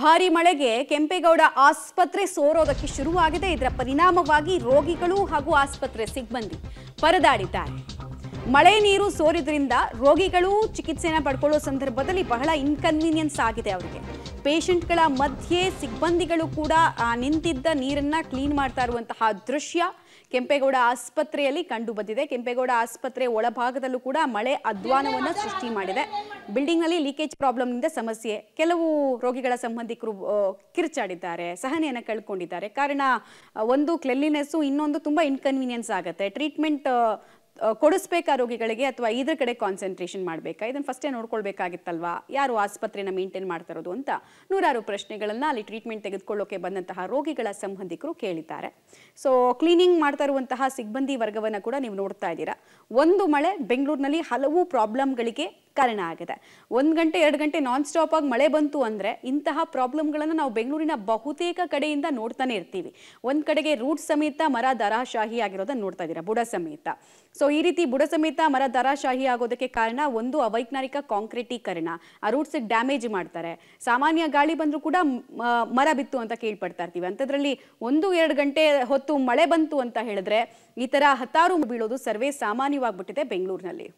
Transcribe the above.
ಭಾರಿ ಮಳೆಗೆ ಕೆಂಪೇಗೌಡ ಆಸ್ಪತ್ರೆ ಸೋರೋದಕ್ಕೆ ಶುರುವಾಗಿದೆ ಇದರ ಪರಿಣಾಮವಾಗಿ ರೋಗಿಗಳು ಹಾಗೂ ಆಸ್ಪತ್ರೆ ಸಿಬ್ಬಂದಿ ಪರದಾಡಿದ್ದಾರೆ ಮಳೆ ನೀರು ಸೋರಿದ್ರಿಂದ ರೋಗಿಗಳು ಚಿಕಿತ್ಸೆನ ಪಡ್ಕೊಳ್ಳೋ ಸಂದರ್ಭದಲ್ಲಿ ಬಹಳ ಇನ್ಕನ್ವೀನಿಯನ್ಸ್ ಆಗಿದೆ ಅವರಿಗೆ ಪೇಷಂಟ್ಗಳ ಮಧ್ಯೆ ಸಿಬ್ಬಂದಿಗಳು ಕೂಡ ನಿಂತಿದ್ದ ನೀರನ್ನು ಕ್ಲೀನ್ ಮಾಡ್ತಾ ಇರುವಂತಹ ದೃಶ್ಯ ಕೆಂಪೇಗೌಡ ಆಸ್ಪತ್ರೆಯಲ್ಲಿ ಕಂಡು ಬಂದಿದೆ ಕೆಂಪೇಗೌಡ ಆಸ್ಪತ್ರೆ ಒಳಭಾಗದಲ್ಲೂ ಕೂಡ ಮಳೆ ಅಧ್ವಾನವನ್ನು ಸೃಷ್ಟಿ ಮಾಡಿದೆ ಬಿಲ್ಡಿಂಗ್ನಲ್ಲಿ ಲೀಕೇಜ್ ಪ್ರಾಬ್ಲಮ್ನಿಂದ ಸಮಸ್ಯೆ ಕೆಲವು ರೋಗಿಗಳ ಸಂಬಂಧಿಕರು ಕಿರ್ಚಾಡಿದ್ದಾರೆ ಸಹನೆಯನ್ನು ಕಳ್ಕೊಂಡಿದ್ದಾರೆ ಕಾರಣ ಒಂದು ಕ್ಲೆಲ್ಲಿನೆಸ್ ಇನ್ನೊಂದು ತುಂಬ ಇನ್ಕನ್ವೀನಿಯನ್ಸ್ ಆಗುತ್ತೆ ಟ್ರೀಟ್ಮೆಂಟ್ ಕೊಡಿಸ್ಬೇಕಾ ರೋಗಿಗಳಿಗೆ ಅಥವಾ ಇದ್ರ ಕಡೆ ಕಾನ್ಸಂಟ್ರೇಷನ್ ಮಾಡಬೇಕಾ ಇದನ್ನು ಫಸ್ಟೇ ನೋಡ್ಕೊಳ್ಬೇಕಾಗಿತ್ತಲ್ವಾ ಯಾರು ಆಸ್ಪತ್ರೆನ ಮೇಂಟೈನ್ ಮಾಡ್ತಾ ಇರೋದು ಅಂತ ನೂರಾರು ಪ್ರಶ್ನೆಗಳನ್ನು ಅಲ್ಲಿ ಟ್ರೀಟ್ಮೆಂಟ್ ತೆಗೆದುಕೊಳ್ಳೋಕೆ ಬಂದಂತಹ ರೋಗಿಗಳ ಸಂಬಂಧಿಕರು ಕೇಳಿದ್ದಾರೆ ಸೊ ಕ್ಲೀನಿಂಗ್ ಮಾಡ್ತಾ ಇರುವಂತಹ ಸಿಬ್ಬಂದಿ ವರ್ಗವನ್ನು ಕೂಡ ನೀವು ನೋಡ್ತಾ ಇದ್ದೀರಾ ಒಂದು ಮಳೆ ಬೆಂಗಳೂರಿನಲ್ಲಿ ಹಲವು ಪ್ರಾಬ್ಲಮ್ಗಳಿಗೆ ಕಾರಣ ಆಗಿದೆ ಒಂದು ಗಂಟೆ ಎರಡು ಗಂಟೆ ನಾನ್ ಸ್ಟಾಪ್ ಆಗಿ ಮಳೆ ಬಂತು ಅಂದರೆ ಇಂತಹ ಪ್ರಾಬ್ಲಮ್ಗಳನ್ನು ನಾವು ಬೆಂಗಳೂರಿನ ಬಹುತೇಕ ಕಡೆಯಿಂದ ನೋಡ್ತಾನೆ ಇರ್ತೀವಿ ಒಂದು ಕಡೆಗೆ ರೂಟ್ ಸಮೇತ ಮರ ದರಾಶಾಹಿ ಆಗಿರೋದನ್ನ ನೋಡ್ತಾ ಇದ್ದೀರಾ ಬುಡ ಸಮೇತ ಸೊ ಈ ರೀತಿ ಬುಡ ಸಮೇತ ಮರ ದರಾಶಾಹಿ ಆಗೋದಕ್ಕೆ ಕಾರಣ ಒಂದು ಅವೈಜ್ಞಾನಿಕ ಕಾಂಕ್ರೀಟೀಕರಣ ಆ ರೂಟ್ಸಿಗೆ ಡ್ಯಾಮೇಜ್ ಮಾಡ್ತಾರೆ ಸಾಮಾನ್ಯ ಗಾಳಿ ಬಂದರೂ ಕೂಡ ಮರ ಬಿತ್ತು ಅಂತ ಕೇಳ್ಪಡ್ತಾ ಇರ್ತೀವಿ ಅಂಥದ್ರಲ್ಲಿ ಒಂದು ಎರಡು ಗಂಟೆ ಹೊತ್ತು ಮಳೆ ಬಂತು ಅಂತ ಹೇಳಿದ್ರೆ ಈ ಥರ ಹತಾರು ಬೀಳೋದು ಸರ್ವೇ ಸಾಮಾನ್ಯವಾಗಿಬಿಟ್ಟಿದೆ ಬೆಂಗಳೂರಿನಲ್ಲಿ